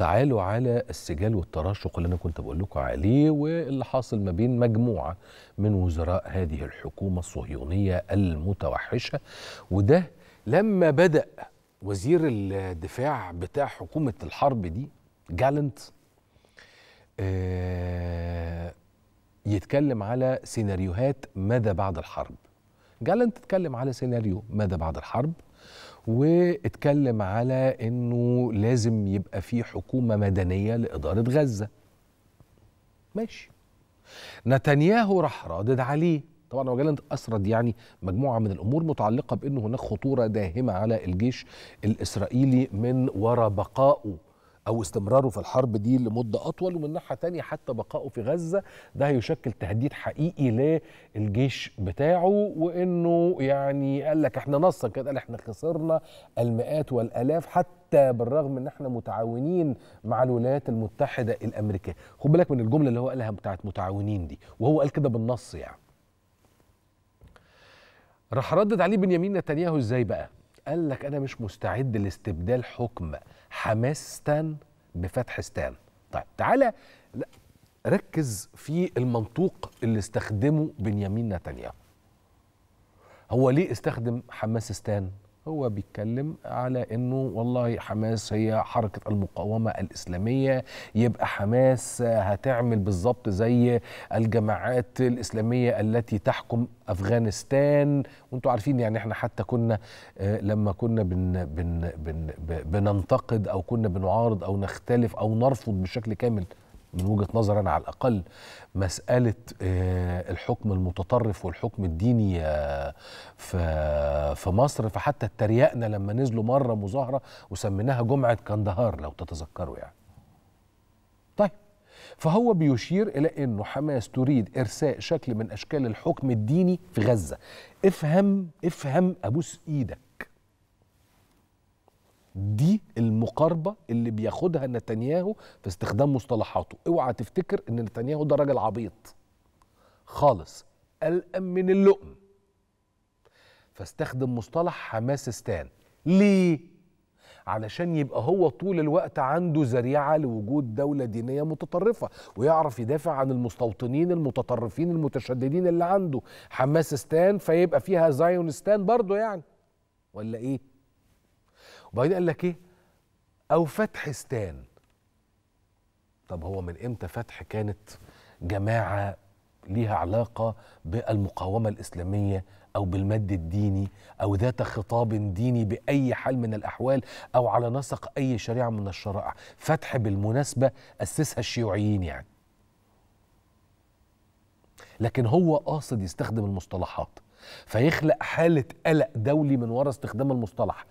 تعالوا على السجال والترشق اللي انا كنت بقول لكم عليه واللي حاصل ما بين مجموعه من وزراء هذه الحكومه الصهيونيه المتوحشه وده لما بدا وزير الدفاع بتاع حكومه الحرب دي جالنت آه، يتكلم على سيناريوهات ماذا بعد الحرب جالنت تتكلم على سيناريو ماذا بعد الحرب واتكلم على انه لازم يبقى في حكومه مدنيه لاداره غزه ماشي نتنياهو راح رادد عليه طبعا هو جالنت اسرد يعني مجموعه من الامور متعلقه بانه هناك خطوره داهمه على الجيش الاسرائيلي من وراء بقائه او استمراره في الحرب دي لمده اطول ومن ناحيه تانية حتى بقائه في غزه ده هيشكل تهديد حقيقي للجيش بتاعه وانه يعني قال لك احنا نصا كده قال احنا خسرنا المئات والالاف حتى بالرغم ان احنا متعاونين مع الولايات المتحده الامريكيه خد بالك من الجمله اللي هو قالها بتاعت متعاونين دي وهو قال كده بالنص يعني راح ردد عليه بنيامين نتنياهو ازاي بقى قال لك انا مش مستعد لاستبدال حكم بفتح ستان طيب تعالى ركز في المنطوق اللي استخدمه بنيامين نتنياهو هو ليه استخدم حماس ستان هو بيتكلم على انه والله حماس هي حركه المقاومه الاسلاميه يبقى حماس هتعمل بالظبط زي الجماعات الاسلاميه التي تحكم افغانستان وانتوا عارفين يعني احنا حتى كنا آه، لما كنا بن بن بن بننتقد او كنا بنعارض او نختلف او نرفض بشكل كامل من وجهه نظر انا على الاقل مساله آه، الحكم المتطرف والحكم الديني آه، في في مصر فحتى اتريقنا لما نزلوا مره مظاهره وسميناها جمعه كندهار لو تتذكروا يعني. طيب فهو بيشير الى انه حماس تريد ارساء شكل من اشكال الحكم الديني في غزه. افهم افهم ابوس ايدك دي المقاربه اللي بياخدها نتنياهو في استخدام مصطلحاته اوعى تفتكر ان نتنياهو ده راجل عبيط خالص قلقان من اللقم فاستخدم مصطلح حماسستان ليه علشان يبقى هو طول الوقت عنده ذريعه لوجود دوله دينيه متطرفه ويعرف يدافع عن المستوطنين المتطرفين المتشددين اللي عنده حماسستان فيبقى فيها زايونستان برضه يعني ولا ايه وبعدين قال لك ايه او فتح ستان طب هو من امتى فتح كانت جماعه ليها علاقه بالمقاومه الاسلاميه او بالمد الديني او ذات خطاب ديني باي حال من الاحوال او على نسق اي شريعه من الشرائع فتح بالمناسبه اسسها الشيوعيين يعني لكن هو قاصد يستخدم المصطلحات فيخلق حاله قلق دولي من وراء استخدام المصطلح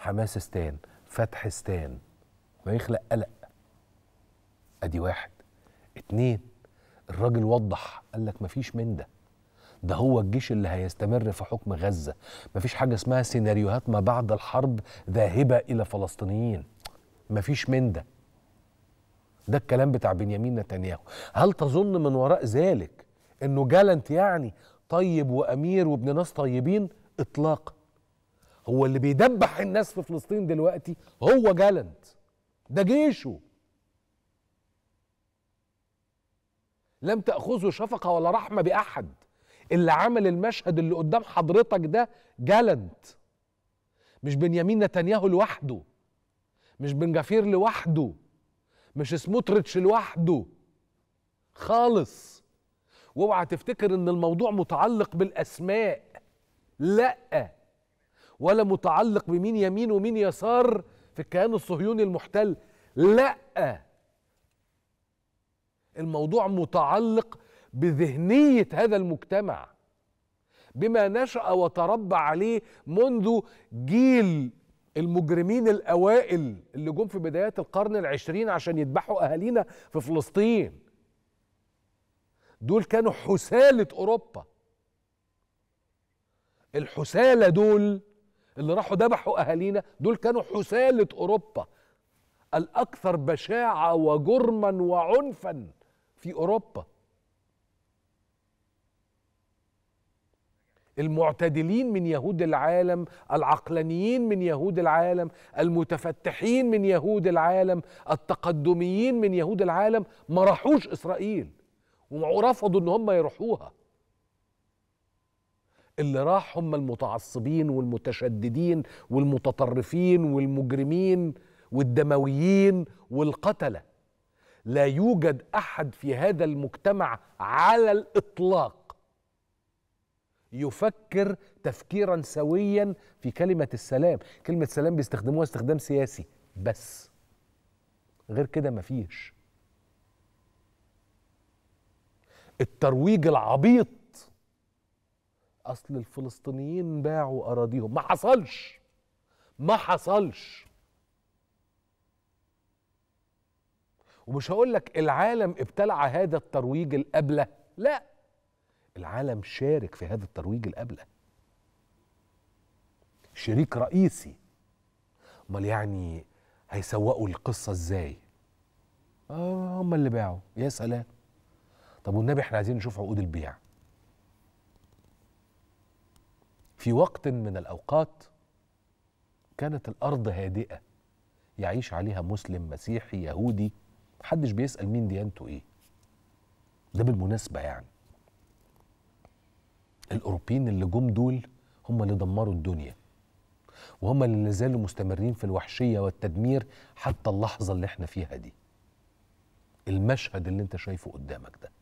حماسستان فتحستان ما يخلق قلق ادي واحد اتنين الراجل وضح قال لك مفيش من ده ده هو الجيش اللي هيستمر في حكم غزة مفيش حاجة اسمها سيناريوهات ما بعد الحرب ذاهبة إلى فلسطينيين مفيش من ده ده الكلام بتاع بنيامين نتنياهو هل تظن من وراء ذلك انه جالنت يعني طيب وامير وابن ناس طيبين اطلاقا هو اللي بيدبح الناس في فلسطين دلوقتي هو جالنت ده جيشه لم تأخذه شفقة ولا رحمة بأحد اللي عمل المشهد اللي قدام حضرتك ده جالنت مش بنيامين نتنياهو لوحده مش بن جفير لوحده مش سموتريتش لوحده خالص واوعى تفتكر ان الموضوع متعلق بالاسماء لأ ولا متعلق بمين يمين ومين يسار في الكيان الصهيوني المحتل لا الموضوع متعلق بذهنيه هذا المجتمع بما نشا وتربى عليه منذ جيل المجرمين الاوائل اللي جم في بدايات القرن العشرين عشان يذبحوا اهالينا في فلسطين دول كانوا حساله اوروبا الحساله دول اللي راحوا ذبحوا اهالينا دول كانوا حسالة اوروبا الاكثر بشاعة وجرما وعنفا في اوروبا المعتدلين من يهود العالم العقلانيين من يهود العالم المتفتحين من يهود العالم التقدميين من يهود العالم ما راحوش اسرائيل ورفضوا ان هم يروحوها اللي راح هم المتعصبين والمتشددين والمتطرفين والمجرمين والدمويين والقتله لا يوجد احد في هذا المجتمع على الاطلاق يفكر تفكيرا سويا في كلمه السلام كلمه سلام بيستخدموها استخدام سياسي بس غير كده مفيش الترويج العبيط اصل الفلسطينيين باعوا اراضيهم ما حصلش ما حصلش ومش هقول لك العالم ابتلع هذا الترويج الابله لا العالم شارك في هذا الترويج الابله شريك رئيسي امال يعني هيسوقوا القصه ازاي آه هم اللي باعوا يا سلام طب والنبي احنا عايزين نشوف عقود البيع في وقت من الاوقات كانت الارض هادئه يعيش عليها مسلم مسيحي يهودي محدش بيسال مين ديانته ايه ده بالمناسبه يعني الاوروبيين اللي جم دول هم اللي دمروا الدنيا وهم اللي لازالوا مستمرين في الوحشيه والتدمير حتى اللحظه اللي احنا فيها دي المشهد اللي انت شايفه قدامك ده